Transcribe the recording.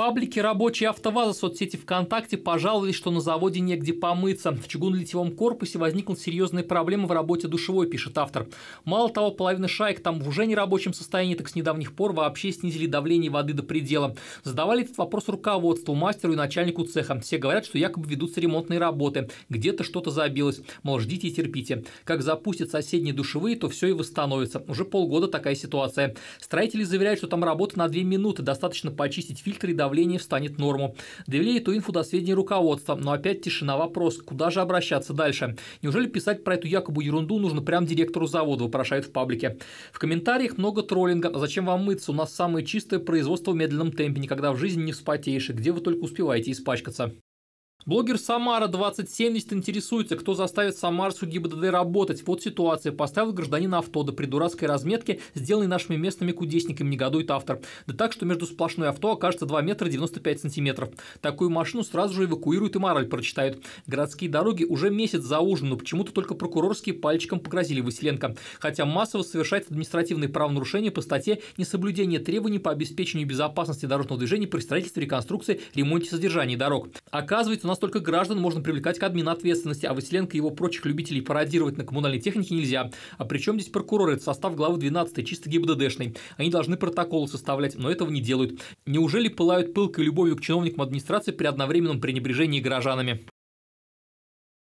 паблики рабочие «АвтоВАЗа» соцсети ВКонтакте пожаловались, что на заводе негде помыться. В чугунно-литьевом корпусе возникла серьезная проблема в работе душевой, пишет автор. Мало того, половина шаек там в уже нерабочем состоянии, так с недавних пор вообще снизили давление воды до предела. Задавали этот вопрос руководству, мастеру и начальнику цеха. Все говорят, что якобы ведутся ремонтные работы. Где-то что-то забилось. Мол, ждите и терпите. Как запустят соседние душевые, то все и восстановится. Уже полгода такая ситуация. Строители заверяют, что там работа на 2 минуты. Достаточно почистить фильтры и давать обновлении встанет норму. Довели эту инфу до сведения руководства, но опять тишина вопрос, куда же обращаться дальше? Неужели писать про эту якобы ерунду нужно прям директору завода, вопрошают в паблике. В комментариях много троллинга, зачем вам мыться, у нас самое чистое производство в медленном темпе, никогда в жизни не вспотеешь, и где вы только успеваете испачкаться. Блогер Самара 2070 интересуется, кто заставит Самарскую ГИБДД работать. Вот ситуация. Поставил гражданин авто до придурацкой разметки, сделанной нашими местными кудесниками, негодует автор. Да так, что между сплошной авто окажется 2 метра 95 сантиметров. Такую машину сразу же эвакуируют и мораль прочитают. Городские дороги уже месяц за ужин, но почему-то только прокурорские пальчиком погрозили Василенко. Хотя массово совершать административные правонарушения по статье «Несоблюдение требований по обеспечению безопасности дорожного движения при строительстве, реконструкции, ремонте и содержании дорог». Оказывается, нас только граждан можно привлекать к админ ответственности, а Василенко и его прочих любителей пародировать на коммунальной технике нельзя. А причем здесь прокуроры, это состав главы 12 чисто ГИБДДшный. Они должны протоколы составлять, но этого не делают. Неужели пылают пылкой любовью к чиновникам администрации при одновременном пренебрежении гражданами?